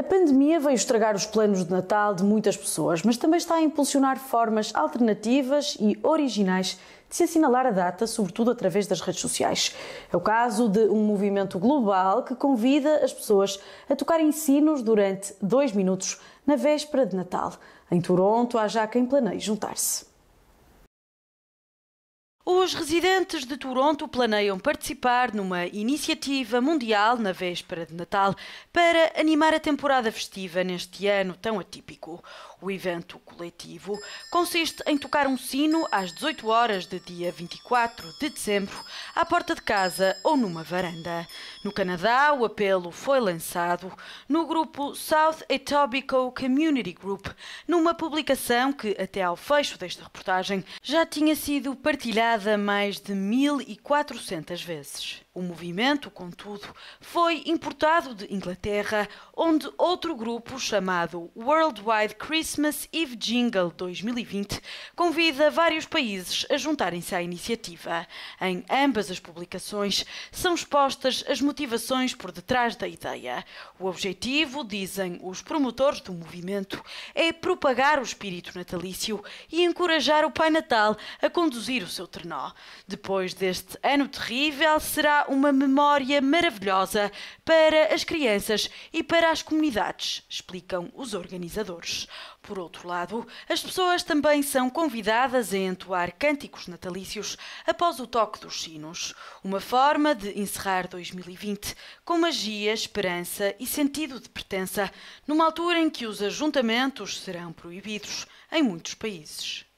A pandemia veio estragar os planos de Natal de muitas pessoas, mas também está a impulsionar formas alternativas e originais de se assinalar a data, sobretudo através das redes sociais. É o caso de um movimento global que convida as pessoas a tocarem sinos durante dois minutos na véspera de Natal. Em Toronto, há já quem planeie juntar-se. O os residentes de Toronto planeiam participar numa iniciativa mundial na véspera de Natal para animar a temporada festiva neste ano tão atípico. O evento coletivo consiste em tocar um sino às 18 horas de dia 24 de dezembro, à porta de casa ou numa varanda. No Canadá, o apelo foi lançado no grupo South Etobicoke Community Group, numa publicação que, até ao fecho desta reportagem, já tinha sido partilhada mais de 1.400 vezes. O movimento, contudo, foi importado de Inglaterra, onde outro grupo chamado Worldwide Christmas Eve Jingle 2020 convida vários países a juntarem-se à iniciativa. Em ambas as publicações são expostas as motivações por detrás da ideia. O objetivo, dizem os promotores do movimento, é propagar o espírito natalício e encorajar o Pai Natal a conduzir o seu trenó. Depois deste ano terrível, será uma memória maravilhosa para as crianças e para as comunidades, explicam os organizadores. Por outro lado, as pessoas também são convidadas a entoar cânticos natalícios após o toque dos sinos, uma forma de encerrar 2020 com magia, esperança e sentido de pertença, numa altura em que os ajuntamentos serão proibidos em muitos países.